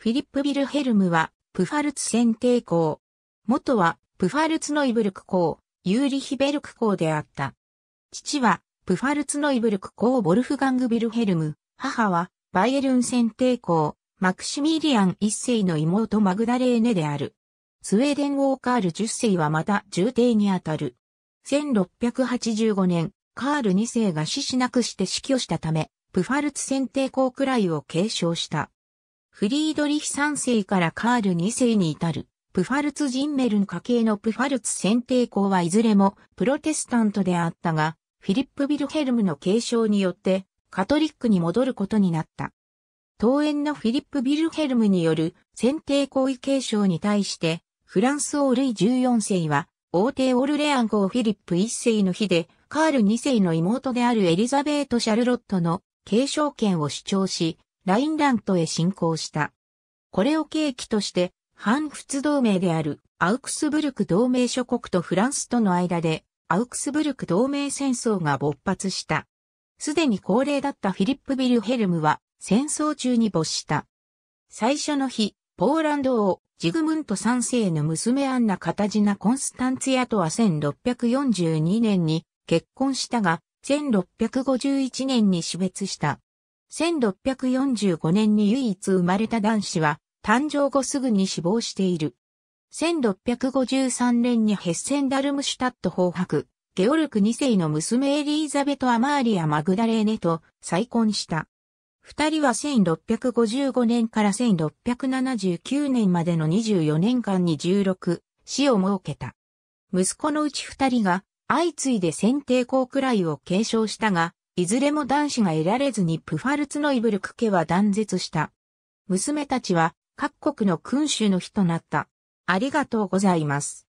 フィリップ・ビルヘルムは、プファルツ選定校。元は、プファルツノイブルク校、ユーリヒベルク校であった。父は、プファルツノイブルク校ボルフガング・ビルヘルム、母は、バイエルン選定校、マクシミリアン一世の妹マグダレーネである。スウェーデン・ウォーカール十世はまた重帝にあたる。1685年、カール二世が死しなくして死去したため、プファルツ選定校くらいを継承した。フリードリヒ3世からカール2世に至る、プファルツ・ジンメルン家系のプファルツ選定校はいずれもプロテスタントであったが、フィリップ・ビルヘルムの継承によってカトリックに戻ることになった。当園のフィリップ・ビルヘルムによる選定行為継承に対して、フランス王ルイ14世は、王帝オルレアン公フィリップ1世の日で、カール2世の妹であるエリザベート・シャルロットの継承権を主張し、ラインラントへ侵攻した。これを契機として、反仏同盟であるアウクスブルク同盟諸国とフランスとの間で、アウクスブルク同盟戦争が勃発した。すでに高齢だったフィリップ・ビルヘルムは戦争中に没した。最初の日、ポーランド王、ジグムント3世の娘アンナ・カタジナ・コンスタンツィアとは1642年に結婚したが、1651年に死別した。1645年に唯一生まれた男子は、誕生後すぐに死亡している。1653年にヘッセンダルムシュタット法白、ゲオルク2世の娘エリーザベト・アマーリア・マグダレーネと再婚した。二人は1655年から1679年までの24年間に16、死を設けた。息子のうち二人が相次いで選定校くらいを継承したが、いずれも男子が得られずにプファルツノイブルク家は断絶した。娘たちは各国の君主の日となった。ありがとうございます。